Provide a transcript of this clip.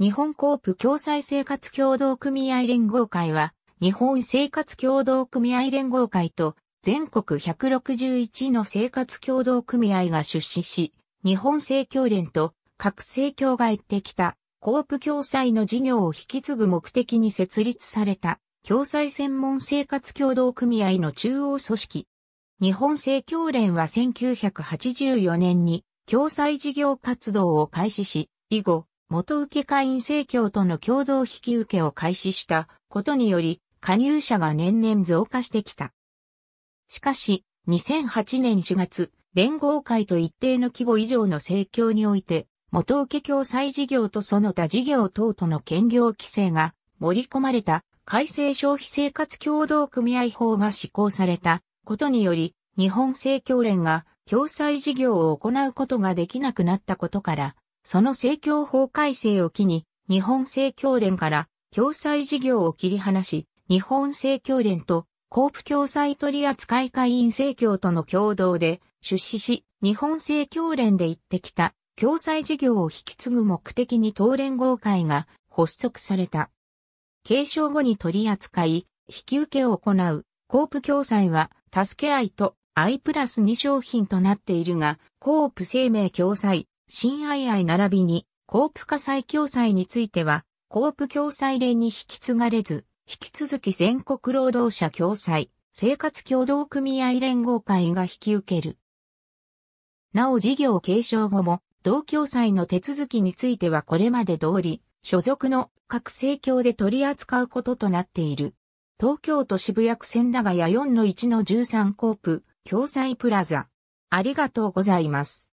日本コープ共済生活協同組合連合会は、日本生活協同組合連合会と全国161の生活協同組合が出資し、日本生協連と各生協が行ってきたコープ共済の事業を引き継ぐ目的に設立された共済専門生活協同組合の中央組織。日本生協連は1984年に共済事業活動を開始し、以後、元け会員政協との共同引き受けを開始したことにより、加入者が年々増加してきた。しかし、2008年4月、連合会と一定の規模以上の政協において、元け共済事業とその他事業等との兼業規制が盛り込まれた改正消費生活協同組合法が施行されたことにより、日本政協連が共済事業を行うことができなくなったことから、その政教法改正を機に、日本政教連から共済事業を切り離し、日本政教連とコープ共済取扱会員政教との共同で出資し、日本政教連で行ってきた共済事業を引き継ぐ目的に党連合会が発足された。継承後に取り扱い、引き受けを行うコープ共済は、助け合いと I プラス2商品となっているが、コープ生命共済、新愛愛並びに、コープ火災共済については、コープ共済連に引き継がれず、引き続き全国労働者共済、生活共同組合連合会が引き受ける。なお事業継承後も、同共済の手続きについてはこれまで通り、所属の各政教で取り扱うこととなっている。東京都渋谷区千駄ヶ谷4-1-13コープ、共済プラザ。ありがとうございます。